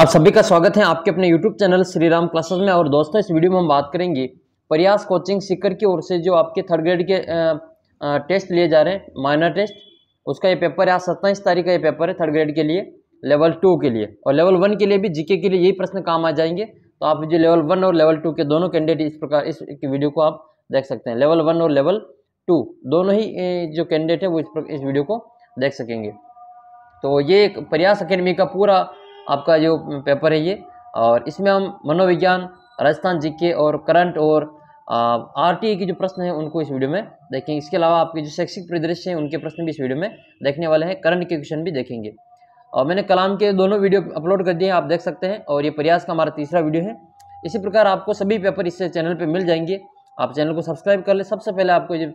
आप सभी का स्वागत है आपके अपने YouTube channel Shri Ram classes में और दोस्तों इस वीडियो में हम बात करेंगे प्रयास कोचिंग सीकर की ओर से जो आपके थर्ड ग्रेड के टेस्ट लिए जा रहे हैं माइनर टेस्ट उसका ये पेपर है आज सत्ताईस तारीख का ये पेपर है थर्ड ग्रेड के लिए लेवल टू के लिए और लेवल वन के लिए भी जीके के लिए यही प्रश्न काम आ जाएंगे तो आप जो लेवल वन और लेवल टू के दोनों कैंडिडेट इस प्रकार इस वीडियो को आप देख सकते हैं लेवल वन और लेवल टू दोनों ही जो कैंडिडेट है वो इस इस वीडियो को देख सकेंगे तो ये प्रयास अकेडमी का पूरा आपका जो पेपर है ये और इसमें हम मनोविज्ञान राजस्थान जीके और करंट और आरटीई के जो प्रश्न हैं उनको इस वीडियो में देखेंगे इसके अलावा आपके जो शैक्षिक परिदृश्य हैं उनके प्रश्न भी इस वीडियो में देखने वाले हैं करंट के क्वेश्चन भी देखेंगे और मैंने कलाम के दोनों वीडियो अपलोड कर दिए हैं आप देख सकते हैं और ये प्रयास का हमारा तीसरा वीडियो है इसी प्रकार आपको सभी पेपर इस चैनल पर मिल जाएंगे आप चैनल को सब्सक्राइब कर ले सबसे पहले आपको ये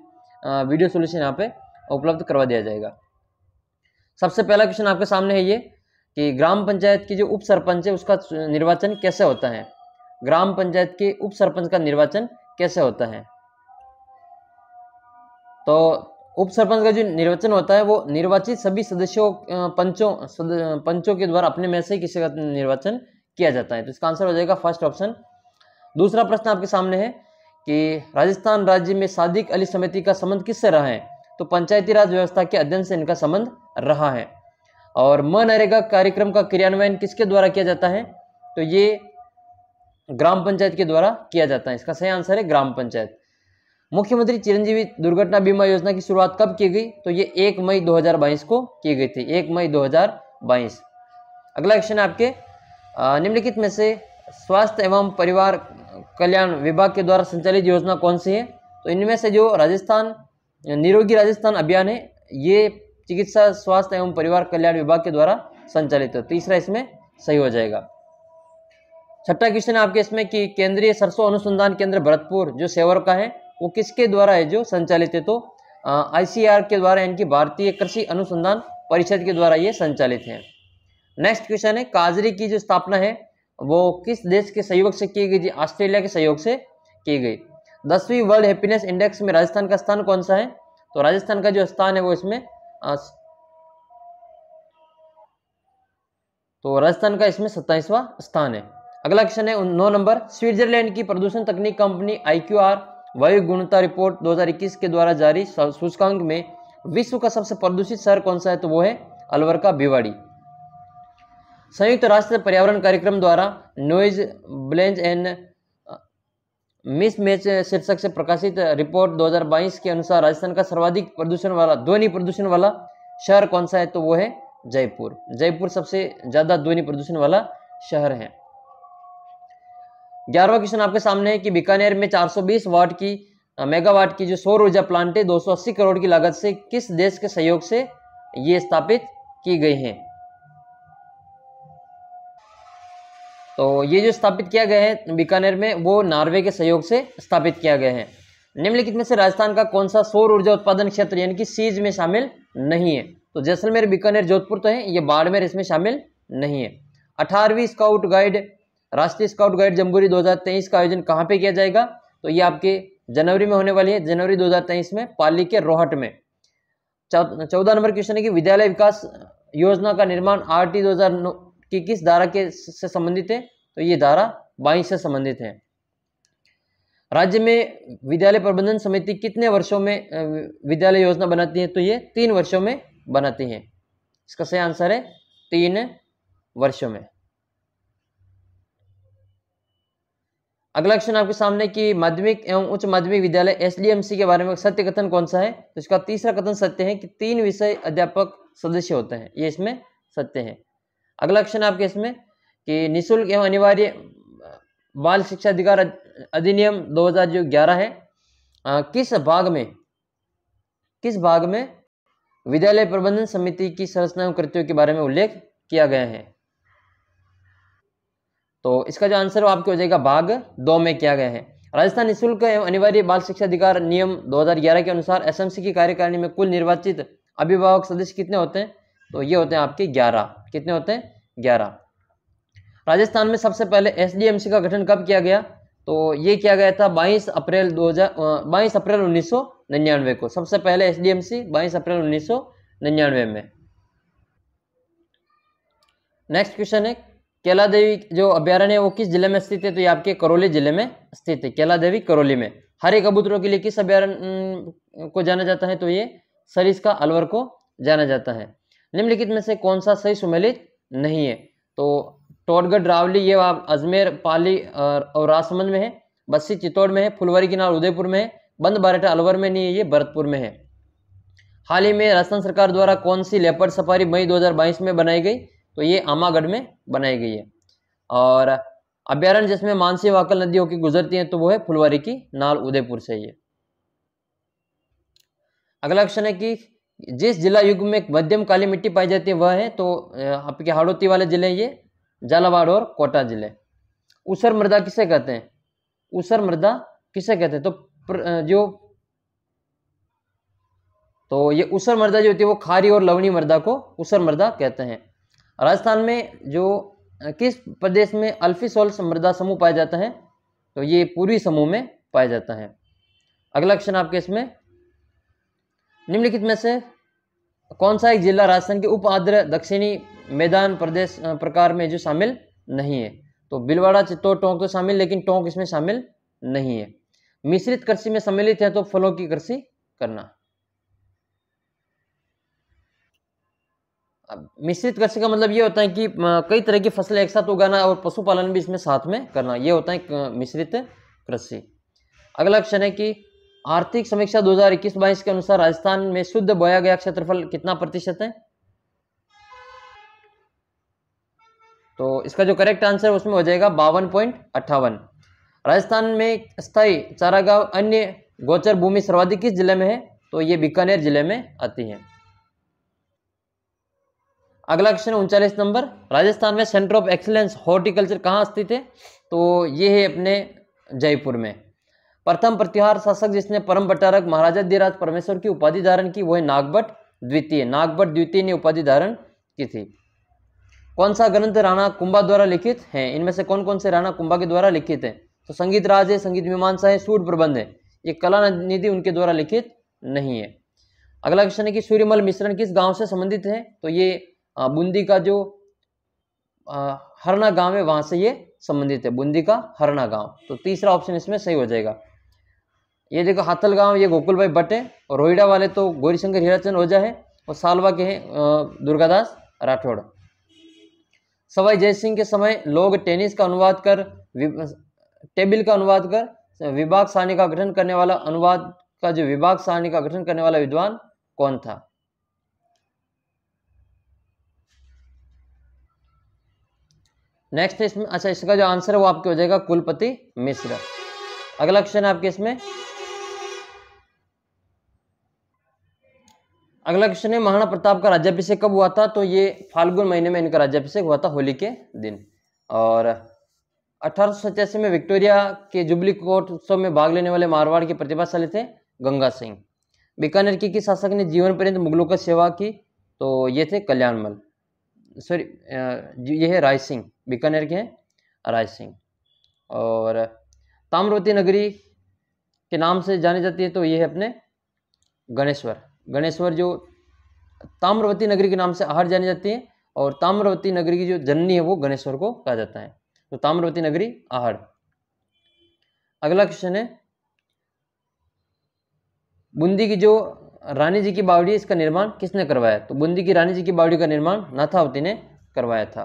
वीडियो सोल्यूशन यहाँ पर उपलब्ध करवा दिया जाएगा सबसे पहला क्वेश्चन आपके सामने है ये कि ग्राम पंचायत की जो उप सरपंच है उसका निर्वाचन कैसे होता है ग्राम पंचायत के उप सरपंच का निर्वाचन कैसे होता है तो उप सरपंच का जो निर्वाचन होता है वो निर्वाचित सभी सदस्यों पंचों पंचों के द्वारा अपने में से किसी का निर्वाचन किया जाता है तो इसका आंसर हो जाएगा फर्स्ट ऑप्शन दूसरा प्रश्न आपके सामने है कि राजस्थान राज्य में सादिक अली समिति का संबंध किससे रहा है तो पंचायती राज व्यवस्था के अध्ययन से इनका संबंध रहा है और मनरेगा कार्यक्रम का क्रियान्वयन किसके द्वारा किया जाता है तो ये ग्राम पंचायत के द्वारा किया जाता है इसका सही आंसर है ग्राम पंचायत मुख्यमंत्री चिरंजीवी दुर्घटना बीमा योजना की शुरुआत कब की गई तो ये एक मई 2022 को की गई थी एक मई 2022 अगला क्वेश्चन आपके निम्नलिखित में से स्वास्थ्य एवं परिवार कल्याण विभाग के द्वारा संचालित योजना कौन सी है तो इनमें से जो राजस्थान निरोगी राजस्थान अभियान है ये चिकित्सा स्वास्थ्य एवं परिवार कल्याण विभाग के द्वारा संचालित है तीसरा इसमें सही हो जाएगा छठा क्वेश्चन आपके इसमें कि केंद्रीय सरसों अनुसंधान केंद्र भरतपुर जो सेवर का है वो किसके द्वारा है जो संचालित है तो आईसीआर के द्वारा यानी भारतीय कृषि अनुसंधान परिषद के द्वारा ये संचालित है नेक्स्ट क्वेश्चन है काजरी की जो स्थापना है वो किस देश के सहयोग से की गई ऑस्ट्रेलिया के सहयोग से की गई दसवीं वर्ल्ड हैप्पीनेस इंडेक्स में राजस्थान का स्थान कौन सा है तो राजस्थान का जो स्थान है वो इसमें आस तो राजस्थान का इसमें सत्ताईसवा स्थान है अगला क्वेश्चन है नौ नंबर स्विट्जरलैंड की प्रदूषण तकनीक कंपनी आईक्यूआर वायु गुणता रिपोर्ट 2021 के द्वारा जारी सूचकांक में विश्व का सबसे प्रदूषित शहर कौन सा है तो वो है अलवर का भिवाड़ी संयुक्त राष्ट्र पर्यावरण कार्यक्रम द्वारा noise blazes and mismatch शीर्षक से प्रकाशित रिपोर्ट 2022 के अनुसार राजस्थान का सर्वाधिक प्रदूषण वाला ध्वनि प्रदूषण वाला शहर कौन सा है तो वो है जयपुर जयपुर सबसे ज्यादा ध्वनि प्रदूषण वाला शहर है ग्यारहवा क्वेश्चन आपके सामने है कि बीकानेर में 420 वाट की मेगावाट की जो सौर ऊर्जा प्लांट है 280 करोड़ की लागत से किस देश के सहयोग से ये स्थापित की गई है तो ये जो स्थापित किया गया है बीकानेर में वो नॉर्वे के सहयोग से स्थापित किया गया है निम्नलिखित में से राजस्थान का कौन सा सौर ऊर्जा उत्पादन क्षेत्र यानी कि सीज में शामिल नहीं है तो जैसलमेर बीकानेर जोधपुर तो है ये बाड़मेर इसमें शामिल नहीं है अठारहवीं स्काउट गाइड राष्ट्रीय स्काउट गाइड जम्बूरी दो का आयोजन कहाँ पर किया जाएगा तो ये आपके जनवरी में होने वाली है जनवरी दो में पाली के रोहट में चौदह नंबर क्वेश्चन है कि विद्यालय विकास योजना का निर्माण आर टी दो कि किस धारा के से संबंधित है तो ये धारा बाईस से संबंधित है राज्य में विद्यालय प्रबंधन समिति कितने वर्षों में विद्यालय योजना बनाती है तो ये तीन वर्षों में बनाती है इसका सही आंसर है तीन वर्षों में अगला क्वेश्चन आपके सामने कि माध्यमिक एवं उच्च माध्यमिक विद्यालय एसडीएमसी के बारे में सत्य कथन कौन सा है तो इसका तीसरा कथन सत्य है कि तीन विषय अध्यापक सदस्य होते हैं ये इसमें सत्य है अगला क्वेश्चन आपके इसमें कि निःशुल्क एवं अनिवार्य बाल शिक्षा अधिकार अधिनियम दो जो ग्यारह है आ, किस भाग में किस भाग में विद्यालय प्रबंधन समिति की संरचना एवं कृत्यों के बारे में उल्लेख किया गया है तो इसका जो आंसर आपके हो जाएगा भाग दो में किया गया है राजस्थान निःशुल्क एवं अनिवार्य बाल शिक्षा अधिकार नियम 2011 के अनुसार एसएमसी की कार्यकारिणी में कुल निर्वाचित अभिभावक सदस्य कितने होते हैं तो ये होते हैं आपके ग्यारह कितने होते हैं ग्यारह राजस्थान में सबसे पहले एसडीएमसी का गठन कब किया गया तो ये किया गया था 22 अप्रैल 2000 22 अप्रैल उन्नीस को सबसे पहले एसडीएमसी 22 अप्रैल उन्नीस में नेक्स्ट क्वेश्चन है केला देवी जो अभ्यारण्य है वो किस जिले में स्थित है तो ये आपके करौली जिले में स्थित है केला देवी करौली में हरे कबूतरों के लिए किस अभ्यारण को जाना जाता है तो ये सरिस का अलवर को जाना जाता है निम्नलिखित में से कौन सा सही सुमेलित नहीं है तो टोटगढ़ रावली ये अजमेर पाली और राजसमंद में है बस्सी चित्तौड़ में है फुलवारी किनार उदयपुर में है बंद बारेटा अलवर में नहीं है ये भरतपुर में है हाल ही में राजस्थान सरकार द्वारा कौन सी लेपर्ड सफारी मई 2022 में बनाई गई तो ये आमागढ़ में बनाई गई है और अभ्यारण्य जिसमें मानसी वाकल नदी होकर गुजरती है तो वो है फुलवारी की नाल उदयपुर से ये अगला क्वेश्चन है कि जिस जिला युग में मध्यम काली मिट्टी पाई जाती है वह है तो आपके हाड़ोती वाले जिले ये झालावाड़ और कोटा जिले उसर मृदा किसे कहते हैं उसर मृदा किसे कहते हैं तो जो तो ये उसर मृदा जो होती है वो खारी और लवणी मृदा को उसर मृदा कहते हैं राजस्थान में जो किस प्रदेश में अल्फीसोल मृदा समूह पाया जाता है तो ये पूर्वी समूह में पाया जाता है अगला क्वेश्चन आपके इसमें निम्नलिखित में से कौन सा एक जिला राजस्थान के उप आद्र दक्षिणी मैदान प्रदेश प्रकार में जो शामिल नहीं है तो बिलवाड़ा चित्तौड़ टोंक तो शामिल लेकिन टोंक इसमें शामिल नहीं है मिश्रित कृषि में सम्मिलित है तो फलों की कृषि करना अब मिश्रित कृषि का मतलब ये होता है कि कई तरह की फसलें एक साथ उगाना और पशुपालन भी इसमें साथ में करना ये होता है मिश्रित कृषि अगला क्वेश्चन है कि आर्थिक समीक्षा 2021-22 के अनुसार राजस्थान में शुद्ध बोया गया क्षेत्रफल कितना प्रतिशत है तो इसका जो करेक्ट आंसर है उसमें हो जाएगा बावन पॉइंट अट्ठावन राजस्थान में स्थायी चारागांव अन्य गोचर भूमि सर्वाधिक किस जिले में है तो ये बीकानेर जिले में आती है अगला क्वेश्चन उनचालीस नंबर राजस्थान में सेंटर ऑफ एक्सीलेंस हॉर्टिकल्चर कहाँ स्थित है तो ये है अपने जयपुर में प्रथम प्रतिहार शासक जिसने परम भट्टारक महाराजा धीराज परमेश्वर की उपाधि धारण की वह नागभट द्वितीय नागभट द्वितीय ने उपाधि धारण की थी कौन सा ग्रंथ राणा कुंभा द्वारा लिखित है इनमें से कौन कौन से राणा कुंभा के द्वारा लिखित है तो संगीत राज है संगीत मीमांसा है सूट प्रबंध है ये कला निधि उनके द्वारा लिखित नहीं है अगला क्वेश्चन है कि सूर्यमल मिश्रण किस गांव से संबंधित है तो ये बूंदी का जो हरना गांव है वहां से ये संबंधित है बूंदी का हरना गांव तो तीसरा ऑप्शन इसमें सही हो जाएगा ये देखो हाथल गाँव ये गोकुल भाई भट्ट है और रोहिडा वाले तो गौरीशंकर हीराचंद ओझा है और सालवा के हैं दुर्गादास राठौड़ सवाई जय सिंह के समय लोग टेनिस का अनुवाद कर टेबल का अनुवाद कर विभाग सारणी का गठन करने वाला अनुवाद का जो विभाग सारणी का गठन करने वाला विद्वान कौन था नेक्स्ट इसमें अच्छा इसका जो आंसर है वो आपके हो जाएगा कुलपति मिश्र अगला क्वेश्चन आपके इसमें अगला क्वेश्चन है महाराणा प्रताप का राज्याभिषेक कब हुआ था तो ये फाल्गुन महीने में इनका राज्याभिषेक हुआ था होली के दिन और अठारह में विक्टोरिया के जुबली कोट उत्सव में भाग लेने वाले मारवाड़ के प्रतिभाशाली थे गंगा सिंह बीकानेर के किस शासक ने जीवन पर्यंत मुगलों का सेवा की तो ये थे कल्याणमल सॉरी ये है राय सिंह बीकानेर के हैं राय सिंह और ताम्रवती नगरी के नाम से जानी जाती है तो ये है अपने गणेश्वर गणेश्वर जो ताम्रवती नगरी के नाम से आहार जानी जाती है और ताम्रवती नगरी की जो जननी है वो गणेश्वर को कहा जाता है तो ताम्रवती नगरी आहार अगला क्वेश्चन है बूंदी की जो रानी जी की बावड़ी इसका निर्माण किसने करवाया तो बूंदी की रानी जी की बावड़ी का निर्माण नाथावती ने करवाया था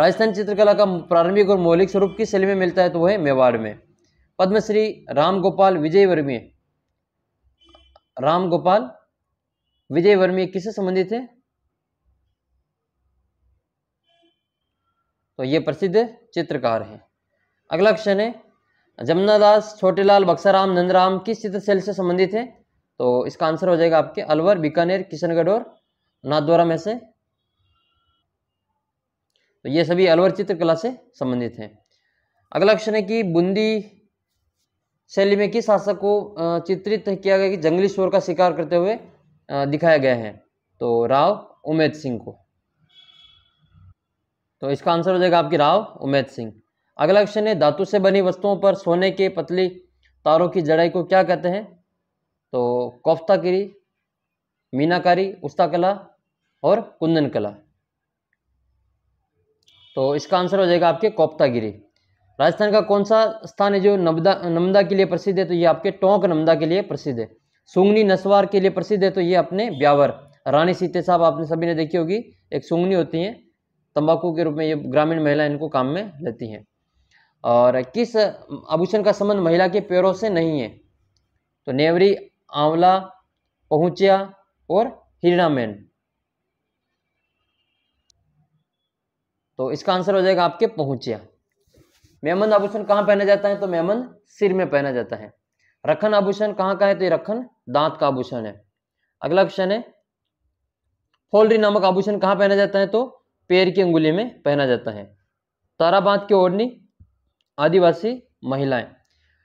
राजस्थान चित्रकला का प्रारंभिक और मौलिक स्वरूप किस शैली में मिलता है तो वह मेवाड़ में पद्मश्री राम गोपाल वर्मी राम गोपाल विजय वर्मी किससे संबंधित है तो ये प्रसिद्ध चित्रकार हैं अगला क्वेश्चन है जमुनादास छोटेलाल बक्साराम नंदराम किस चित्रशैली से संबंधित है तो इसका आंसर हो जाएगा आपके अलवर बीकानेर किशनगढ़ और नाथद्वारा में से तो ये सभी अलवर चित्रकला से संबंधित हैं अगला क्वेश्चन है कि बूंदी शैली में किस शासक को चित्रित किया गया कि जंगली शोर का शिकार करते हुए दिखाया गया है तो राव उमेद सिंह को तो इसका आंसर हो जाएगा आपकी राव उमेद सिंह अगला क्वेश्चन है धातु से बनी वस्तुओं पर सोने के पतली तारों की जड़ाई को क्या कहते हैं तो कोफ्तागिरी मीनाकारी उस्ता कला और कुंदन कला तो इसका आंसर हो जाएगा आपके कोफ्तागिरी राजस्थान का कौन सा स्थान है जो नमदा नमदा के लिए प्रसिद्ध है तो ये आपके टोंक नमदा के लिए प्रसिद्ध है सुंगनी नसवार के लिए प्रसिद्ध है तो ये अपने ब्यावर रानी सीते साहब आपने सभी ने देखी होगी एक सुंगनी होती हैं तंबाकू के रूप में ये ग्रामीण महिला इनको काम में लेती हैं और किस आभूषण का संबंध महिला के पैरों से नहीं है तो नेवरी आंवला पहुंचिया और मैन तो इसका आंसर हो जाएगा आपके पहुंचिया मेमन आभूषण कहाँ पहना जाता है तो मेमन सिर में पहना जाता है रखन आभूषण कहाँ का है तो ये रखन दांत का आभूषण है अगला क्वेश्चन है फोलरी नामक आभूषण कहाँ पहना जाता है तो पैर की अंगुली में पहना जाता है ताराबांध की ओढ़नी आदिवासी महिलाएं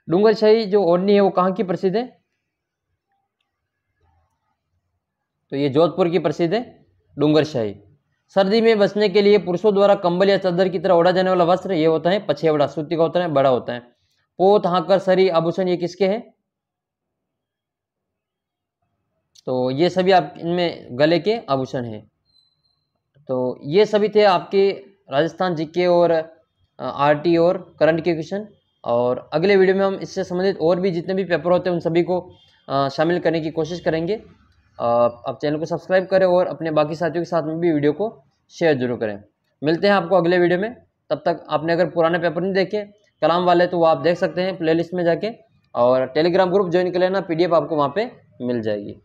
डूंगरशाही जो ओढ़नी है वो कहाँ की प्रसिद्ध है तो ये जोधपुर की प्रसिद्ध है डूंगरशाही सर्दी में बचने के लिए पुरुषों द्वारा कंबल या चादर की तरह ओढ़ा जाने वाला वस्त्र ये होता है पछेवड़ा सूती का होता है बड़ा होता है पोत हाकर सरी आभूषण ये किसके हैं तो ये सभी आप इनमें गले के आभूषण हैं तो ये सभी थे आपके राजस्थान जीके और आरटी और करंट के क्वेश्चन और अगले वीडियो में हम इससे संबंधित और भी जितने भी पेपर होते हैं उन सभी को शामिल करने की कोशिश करेंगे आप चैनल को सब्सक्राइब करें और अपने बाकी साथियों के साथ में भी वीडियो को शेयर जरूर करें मिलते हैं आपको अगले वीडियो में तब तक आपने अगर पुराने पेपर नहीं देखे कलाम वाले तो वो आप देख सकते हैं प्लेलिस्ट में जाके और टेलीग्राम ग्रुप ज्वाइन कर लेना पीडीएफ आपको वहाँ पे मिल जाएगी